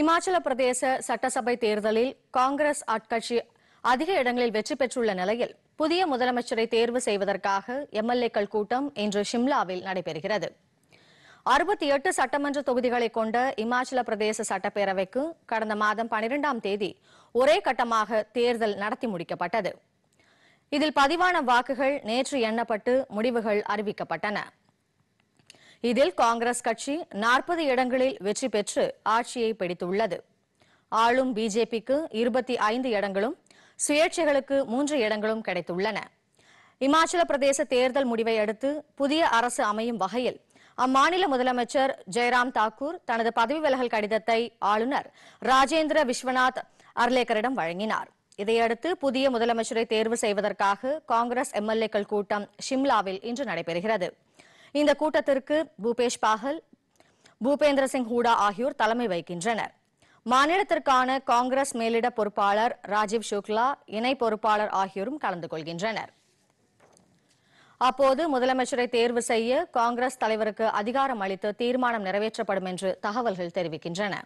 இமாச்சல பிரதேச சட்டசபை தேர்தலில் காங்கிரஸ் ஆட்கட்சி அதிக இடங்களில் வெற்றி பெற்றுள்ள நிலையில் புதிய முதலமைச்சரை தேர்வு செய்வதற்காக எம்எல்ஏக்கள் கூட்டம் இன்று ஷிம்லாவில் நடைபெறுகிறது அறுபத்தி எட்டு சட்டமன்ற தொகுதிகளை கொண்ட இமாச்சல பிரதேச சட்டப்பேரவைக்கு கடந்த மாதம் பனிரெண்டாம் தேதி ஒரே கட்டமாக தேர்தல் நடத்தி முடிக்கப்பட்டது இதில் பதிவான வாக்குகள் நேற்று எண்ணப்பட்டு முடிவுகள் அறிவிக்கப்பட்டன இதில் காங்கிரஸ் கட்சி நாற்பது இடங்களில் வெற்றி பெற்று ஆட்சியை பிடித்துள்ளது ஆளும் பிஜேபிக்கு இருபத்தி ஐந்து இடங்களும் சுயேட்சைகளுக்கு மூன்று இடங்களும் கிடைத்துள்ளன இமாச்சல பிரதேச தேர்தல் முடிவை அடுத்து புதிய அரசு அமையும் வகையில் அம்மாநில முதலமைச்சர் ஜெயராம் தாக்கூர் தனது பதவி விலகல் கடிதத்தை ஆளுநர் ராஜேந்திர விஸ்வநாத் அர்லேக்கரிடம் வழங்கினார் இதையடுத்து புதிய முதலமைச்சரை தேர்வு செய்வதற்காக காங்கிரஸ் எம்எல்ஏக்கள் கூட்டம் ஷிம்லாவில் இன்று நடைபெறுகிறது இந்த கூட்டத்திற்கு பூபேஷ் பாகல் பூபேந்திர சிங் ஹூடா ஆகியோர் தலைமை வைக்கின்றனர் மாநிலத்திற்கான காங்கிரஸ் மேலிட பொறுப்பாளர் ராஜீவ் சுக்லா இணை பொறுப்பாளர் ஆகியோரும் கலந்து கொள்கின்றனர் அப்போது முதலமைச்சரை தேர்வு செய்ய காங்கிரஸ் தலைவருக்கு அதிகாரம் அளித்து தீர்மானம் நிறைவேற்றப்படும் என்று தகவல்கள் தெரிவிக்கின்றன